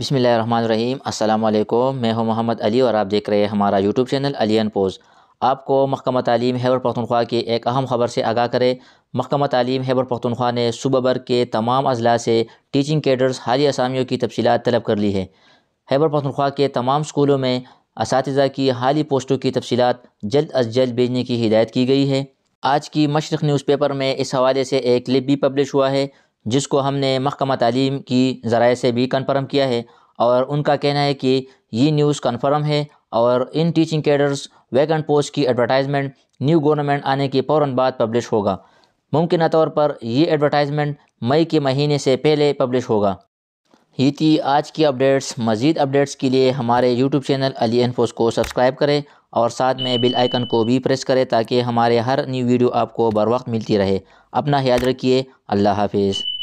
बिसमीम मैं हूं मोहम्मद अली और आप देख रहे हैं हमारा यूट्यूब चैनल अलियन पोज़ आपको महकमा तालीम हैबर पख्तनख्वा की एक अहम खबर से आगाह करें महकमा तालीम हैबर पख्तनख्वा ने सुबह भर के तमाम अजला से टीचिंग कैडर्स हाली असामियों की तफसीत तलब कर ली है हैबर पख्तनख्वा के तमाम स्कूलों में इस की हाली पोस्टों की तफसीत जल्द अज जल्द भेजने की हिदायत की गई है आज की मशरक न्यूज़पेपर में इस हवाले से एक क्लिप भी पब्लिश हुआ है जिसको हमने महकमा तालीम की ज़राए से भी कन्फर्म किया है और उनका कहना है कि ये न्यूज़ कन्फर्म है और इन टीचिंग कैडर्स वैकेंट पोस्ट की एडवर्टाइजमेंट न्यू गवर्नमेंट आने के फ़ौर बाद पब्लिश होगा मुमकिन तौर पर ये एडवर्टाइजमेंट मई के महीने से पहले पब्लिश होगा ये थी आज की अपडेट्स मज़ीद अपडेट्स के लिए हमारे यूट्यूब चैनल अली एनफोस को सब्सक्राइब करें और साथ में बिल आइकन को भी प्रेस करें ताकि हमारे हर न्यू वीडियो आपको बर वक्त मिलती रहे अपना याद रखिए अल्लाह हाफिज़